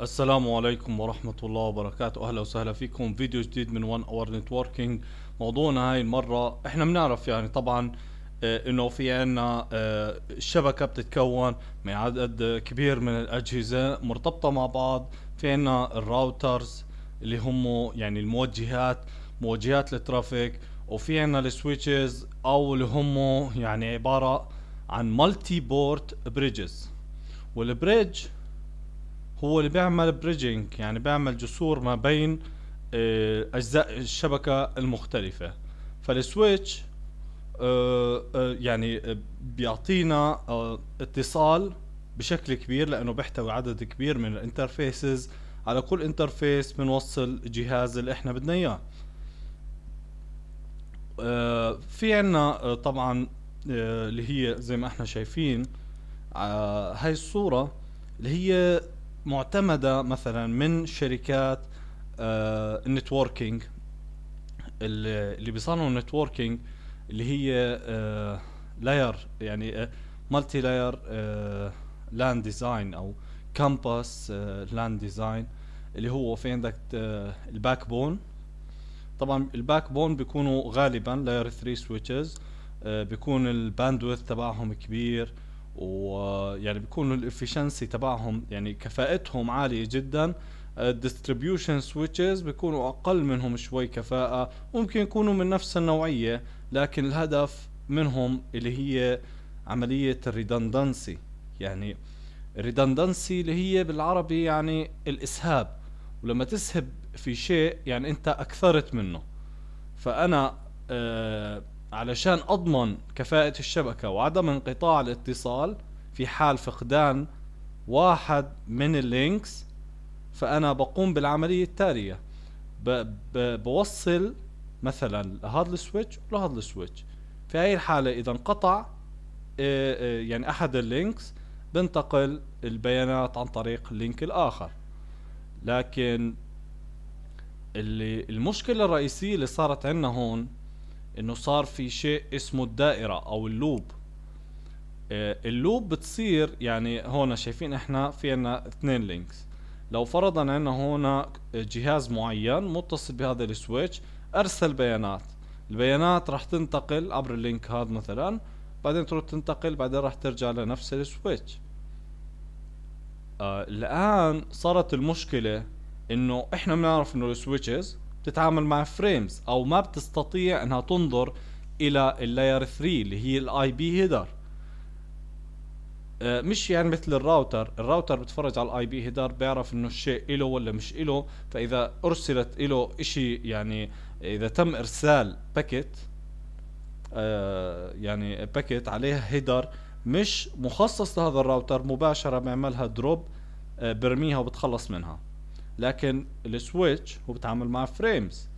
السلام عليكم ورحمة الله وبركاته أهلا وسهلا فيكم فيديو جديد من One اور Networking موضوعنا هاي المرة احنا بنعرف يعني طبعا آه، انه في عنا الشبكة آه، بتتكون من عدد كبير من الأجهزة مرتبطة مع بعض في عنا الراوترز اللي هم يعني الموجهات موجهات الترافيك وفي عنا السويتشز او اللي هم يعني عبارة عن مالتي بورت بريدجز والبريدج هو اللي بيعمل بريدجنج يعني بيعمل جسور ما بين آه، اجزاء الشبكه المختلفه فالسويتش آه، آه، يعني بيعطينا اتصال بشكل كبير لانه بيحتوي عدد كبير من الانترفيسز على كل انترفيس بنوصل الجهاز اللي احنا بدنا اياه في عنا طبعا اللي هي زي ما احنا شايفين هاي الصوره اللي هي معتمده مثلا من شركات آه، النتوركينج اللي بيصنعوا النتوركينج اللي هي لاير آه، يعني مالتي لاير لاند ديزاين او كامباس لاند ديزاين اللي هو في عندك آه، الباك بون طبعا الباك بون بيكونوا غالبا لاير 3 سويتشز بيكون الباندويث تبعهم كبير ويعني بيكونوا الافشنسي تبعهم يعني كفاءتهم عاليه جدا الديستريبيوشن uh, سويتشز بيكونوا اقل منهم شوي كفاءه ممكن يكونوا من نفس النوعيه لكن الهدف منهم اللي هي عمليه الريدندنسي يعني الريدندنسي اللي هي بالعربي يعني الاسهاب ولما تسهب في شيء يعني انت اكثرت منه فانا آه علشان أضمن كفاءة الشبكة وعدم انقطاع الاتصال في حال فقدان واحد من اللينكس فأنا بقوم بالعملية التالية بوصل مثلا لهذا السويتش ولهذا السويتش في هاي الحالة إذا انقطع آه، آه، يعني أحد اللينكس بنتقل البيانات عن طريق اللينك الآخر لكن اللي المشكلة الرئيسية اللي صارت عندنا هون انه صار في شيء اسمه الدائره او اللوب آه، اللوب بتصير يعني هون شايفين احنا في عنا اثنين لينكس لو فرضا عنا هون جهاز معين متصل بهذا السويتش ارسل بيانات البيانات راح تنتقل عبر اللينك هذا مثلا بعدين تروح تنتقل بعدين راح ترجع لنفس السويتش آه، الان صارت المشكله انه احنا بنعرف انه السويتشز بتتعامل مع فريمز او ما بتستطيع انها تنظر الى اللاير 3 اللي هي الاي بي هيدر مش يعني مثل الراوتر الراوتر بتفرج على الاي بي هيدر بيعرف انه الشيء له ولا مش له فاذا ارسلت له شيء يعني اذا تم ارسال باكيت آه، يعني باكيت عليها هيدر مش مخصص لهذا الراوتر مباشره بيعملها دروب آه، برميها وبتخلص منها لكن السويتش هو بتعامل مع فريمز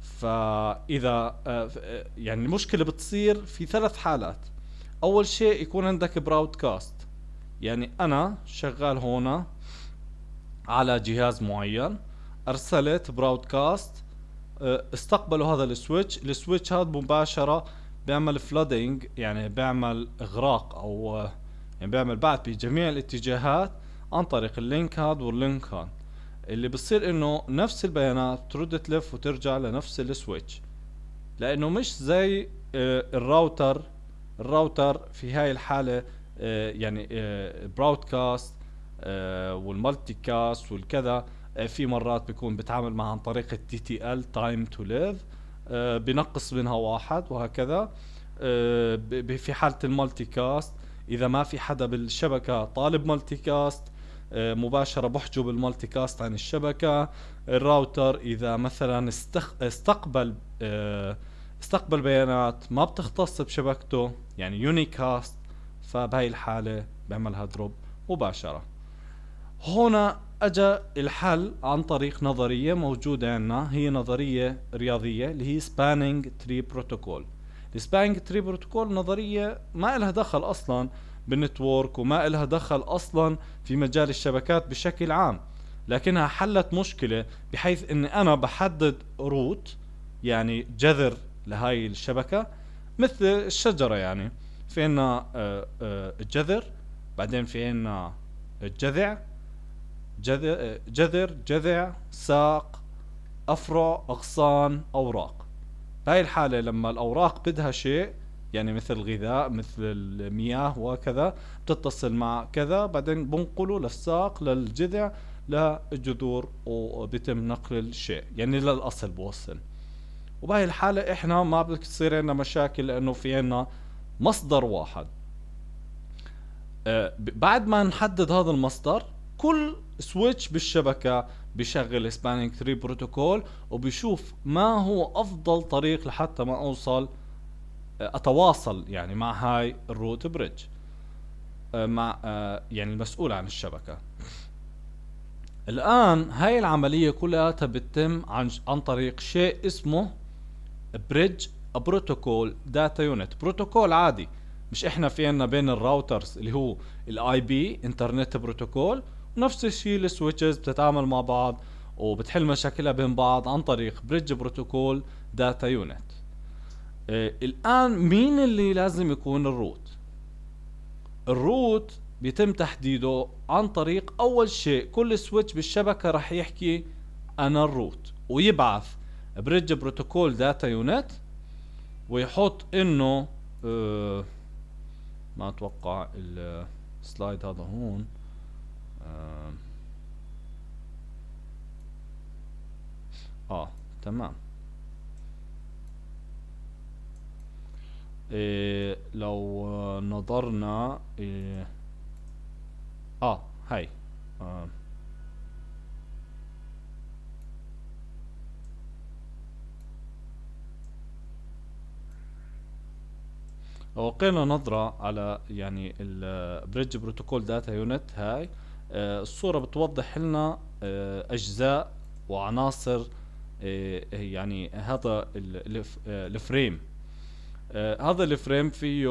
فاذا آه، آه، يعني المشكله بتصير في ثلاث حالات اول شيء يكون عندك براودكاست يعني انا شغال هون على جهاز معين ارسلت براودكاست آه، استقبلوا هذا السويتش السويتش هذا مباشره بيعمل فلودينج يعني بيعمل اغراق او يعني بيعمل بعث بجميع الاتجاهات عن طريق اللينك هذا واللينك هذا اللي بصير انه نفس البيانات ترد تلف وترجع لنفس السويتش لانه مش زي آه، الراوتر الراوتر في هاي الحاله آه، يعني براودكاست آه، والمالتي كاست والكذا في مرات بيكون بتعامل معها عن طريق التي تي ال تايم تو ليف بنقص منها واحد وهكذا في حاله المالتي كاست اذا ما في حدا بالشبكه طالب مالتي كاست آه، مباشرة بحجب المالتي كاست عن الشبكة الراوتر إذا مثلا استقبل آه، استقبل بيانات ما بتختص بشبكته يعني يونيكاست فبهي الحالة بعملها دروب مباشرة هنا اجى الحل عن طريق نظريه موجوده عندنا هي نظريه رياضيه اللي هي سبانينج تري بروتوكول السبانينج تري بروتوكول نظريه ما لها دخل اصلا بالنتورك وما إلها دخل أصلا في مجال الشبكات بشكل عام لكنها حلت مشكلة بحيث أني أنا بحدد روت يعني جذر لهاي الشبكة مثل الشجرة يعني في عنا آه، آه، الجذر بعدين في عنا الجذع جذر آه، جذر جذع ساق افرع اغصان اوراق بهاي الحالة لما الاوراق بدها شيء يعني مثل غذاء مثل المياه وكذا بتتصل مع كذا بعدين بنقله للساق للجذع للجذور وبيتم نقل الشيء يعني للاصل بوصل وبهي الحالة احنا ما بتصير عندنا مشاكل لانه في عندنا مصدر واحد آه، بعد ما نحدد هذا المصدر كل سويتش بالشبكة بشغل سبانينج 3 بروتوكول وبشوف ما هو افضل طريق لحتى ما اوصل اتواصل يعني مع هاي الروت بريدج آه، مع آه، يعني المسؤول عن الشبكه الان هاي العمليه كلها بتتم عن عن طريق شيء اسمه بريدج بروتوكول داتا يونت بروتوكول عادي مش احنا في عنا بين الراوترز اللي هو الاي بي انترنت بروتوكول ونفس الشيء السويتشز بتتعامل مع بعض وبتحل مشاكلها بين بعض عن طريق بريدج بروتوكول داتا يونت آه، الان مين اللي لازم يكون الروت الروت بيتم تحديده عن طريق اول شيء كل سويتش بالشبكه رح يحكي انا الروت ويبعث بريدج بروتوكول داتا يونت ويحط انه آه ما اتوقع السلايد هذا هون اه, آه، تمام إيه لو نظرنا إيه اه هاي آه. لو القينا نظرة على يعني البريدج بروتوكول داتا يونت هاي آه الصورة بتوضح لنا آه أجزاء وعناصر آه يعني هذا الفريم آه، آه، هذا الفريم فيه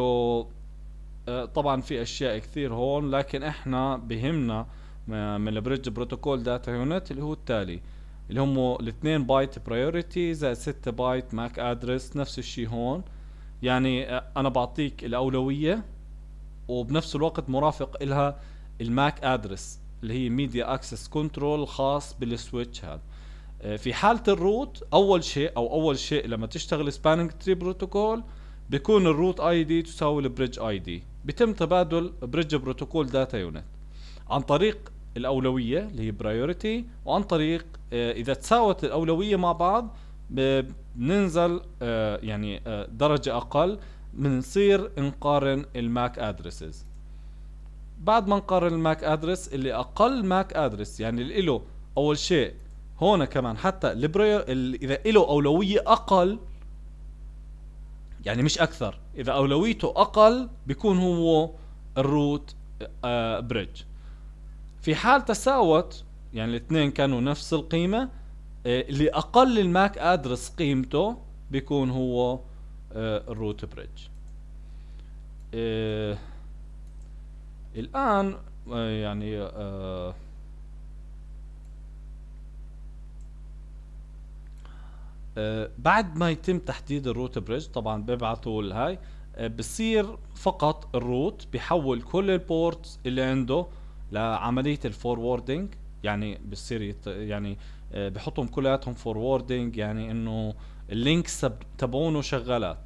آه، طبعا في اشياء كثير هون لكن احنا بهمنا من البريدج بروتوكول داتا يونت اللي هو التالي اللي هم الاثنين بايت برايورتي زائد 6 بايت ماك ادرس نفس الشيء هون يعني آه، انا بعطيك الاولويه وبنفس الوقت مرافق لها الماك ادرس اللي هي ميديا اكسس كنترول خاص بالسويتش هذا في حاله الروت اول شيء او اول شيء لما تشتغل سبانينج تري بروتوكول بيكون الروت اي دي تساوي البريدج اي دي بيتم تبادل بريدج بروتوكول داتا يونت عن طريق الاولويه اللي هي برايورتي وعن طريق آه، اذا تساوت الاولويه مع بعض بننزل آه، يعني آه، درجه اقل بنصير نقارن الماك ادرسز بعد ما نقارن الماك ادرس اللي اقل ماك ادرس يعني اللي له اول شيء هون كمان حتى البريو اذا له اولويه اقل يعني مش اكثر اذا اولويته اقل بيكون هو الروت بريدج آه، في حال تساوت يعني الاثنين كانوا نفس القيمه اللي آه، اقل الماك ادرس قيمته بيكون هو الروت آه، بريدج الان يعني آه آه، بعد ما يتم تحديد الروت بريدج طبعا ببعثوا الهاي آه، بصير فقط الروت بحول كل البورتس اللي عنده لعمليه الفوروردنج يعني بصير يت... يعني آه، بحطهم كلياتهم فوروردنج يعني انه اللينكس تبعونه شغالات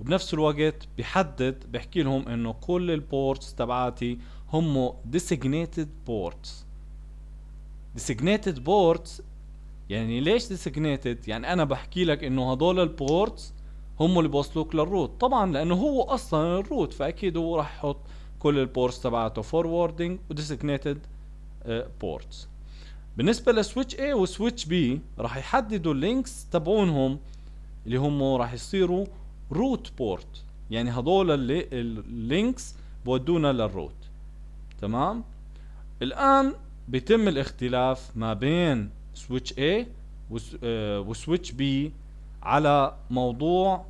وبنفس الوقت بحدد بحكي لهم انه كل البورتس تبعاتي هم ديزيجنيتد بورتس ديزيجنيتد بورتس يعني ليش ديسجنيتد يعني انا بحكي لك انه هدول البورتس هم اللي بوصلوك للروت طبعا لانه هو اصلا الروت فاكيد هو راح يحط كل البورتس تبعته فوروردنج وديسجنيتد بورتس بالنسبه لسويتش A وسويتش B راح يحددوا اللينكس تبعونهم اللي هم راح يصيروا روت بورت يعني هدول اللينكس بودونا للروت تمام الان بيتم الاختلاف ما بين سويتش A وسويتش آه، B على موضوع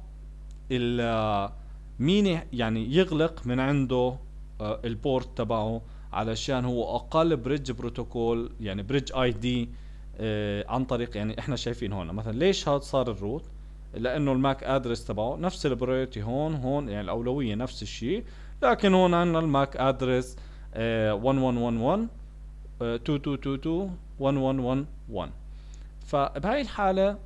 ال آه، مين يعني يغلق من عنده آه، البورت تبعه علشان هو اقل بريدج بروتوكول يعني بريدج اي دي عن طريق يعني احنا شايفين هون مثلا ليش هذا صار الروت لانه الماك ادرس تبعه نفس البريورتي هون هون يعني الاولويه نفس الشيء لكن هون عندنا الماك ادرس 1111 2222 1111 فبهي الحالة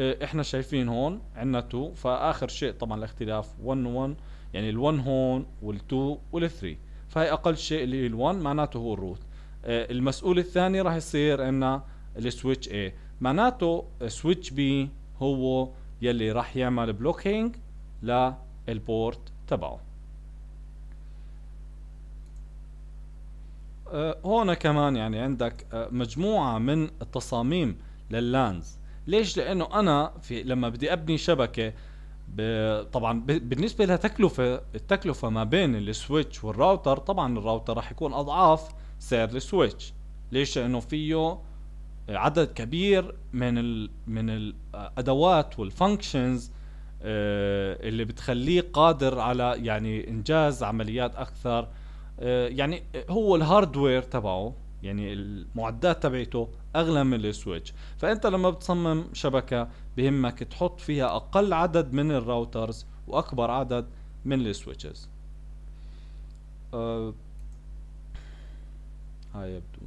آه، احنا شايفين هون عندنا 2 فاخر شيء طبعا الاختلاف 1 1 يعني ال1 هون وال2 وال3 فهي اقل شيء اللي هي ال1 معناته هو الروت آه، المسؤول الثاني راح يصير عندنا السويتش A معناته سويتش B هو يلي راح يعمل بلوكينج للبورت تبعه آه، هون كمان يعني عندك آه، مجموعه من التصاميم لللانز ليش لانه انا في لما بدي ابني شبكه طبعا بالنسبه لتكلفه التكلفه ما بين السويتش والراوتر طبعا الراوتر راح يكون اضعاف سعر السويتش ليش لانه فيه آه، عدد كبير من ال من الادوات والفانكشنز اللي بتخليه قادر على يعني انجاز عمليات اكثر آه، يعني هو الهاردوير تبعه يعني المعدات تبعته اغلى من السويتش فانت لما بتصمم شبكه بهمك تحط فيها اقل عدد من الراوترز واكبر عدد من السويتشز أه هاي يبدو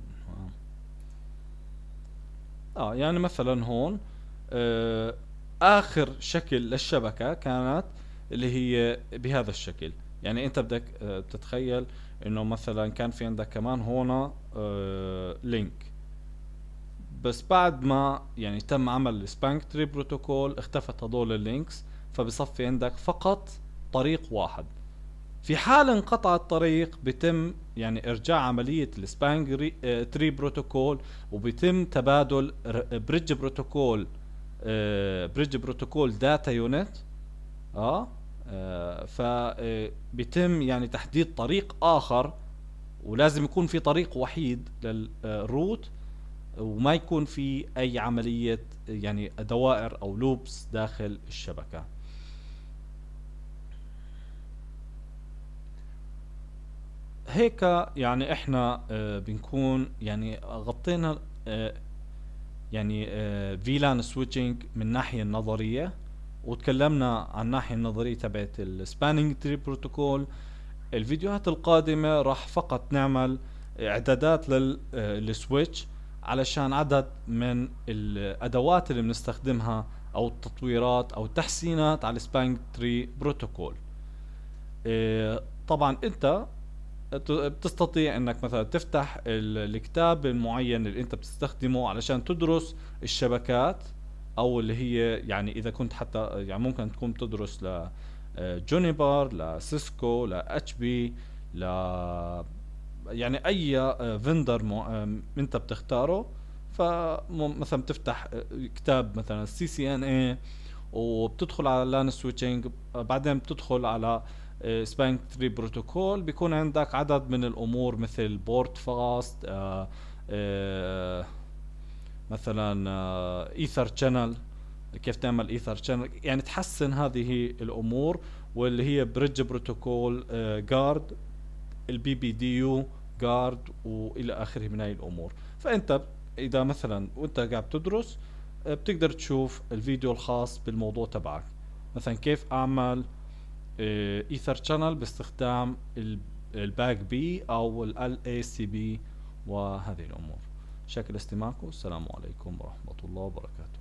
آه،, اه يعني مثلا هون آه اخر شكل للشبكه كانت اللي هي بهذا الشكل يعني انت بدك آه، تتخيل انه مثلا كان في عندك كمان هون لينك آه، بس بعد ما يعني تم عمل السبانك تري بروتوكول اختفت هدول اللينكس فبصفي عندك فقط طريق واحد في حال انقطع الطريق بتم يعني ارجاع عملية السبانج تري بروتوكول وبتم تبادل بريدج بروتوكول بريدج بروتوكول داتا يونت اه آه، فبيتم آه، يعني تحديد طريق اخر ولازم يكون في طريق وحيد للروت وما يكون في اي عمليه يعني دوائر او لوبس داخل الشبكه هيك يعني احنا آه، بنكون يعني غطينا يعني فيلان سويتشنج من الناحيه النظريه وتكلمنا عن الناحية النظرية تبعت السبانينج تري بروتوكول الفيديوهات القادمة راح فقط نعمل اعدادات آه، للسويتش علشان عدد من الادوات اللي بنستخدمها او التطويرات او التحسينات على السبانج تري بروتوكول طبعا انت بتستطيع انك مثلا تفتح الكتاب المعين اللي انت بتستخدمه علشان تدرس الشبكات او اللي هي يعني اذا كنت حتى يعني ممكن تكون تدرس ل جونيبر لسيسكو لاتش بي ل يعني اي فندر آه، انت بتختاره فمثلا بتفتح آه، كتاب مثلا سي سي ان اي وبتدخل على لان سويتشنج بعدين بتدخل على سبانك 3 بروتوكول بيكون عندك عدد من الامور مثل بورت فاست مثلا ايثر آه، شانل كيف تعمل ايثر شانل يعني تحسن هذه الامور واللي هي بريدج بروتوكول جارد البي بي دي يو جارد والى اخره من هاي الامور فانت اذا مثلا وانت قاعد تدرس آه، بتقدر تشوف الفيديو الخاص بالموضوع تبعك مثلا كيف اعمل ايثر آه، شانل باستخدام الباك بي او ال اي سي بي وهذه الامور شاكر استماعكم والسلام عليكم ورحمة الله وبركاته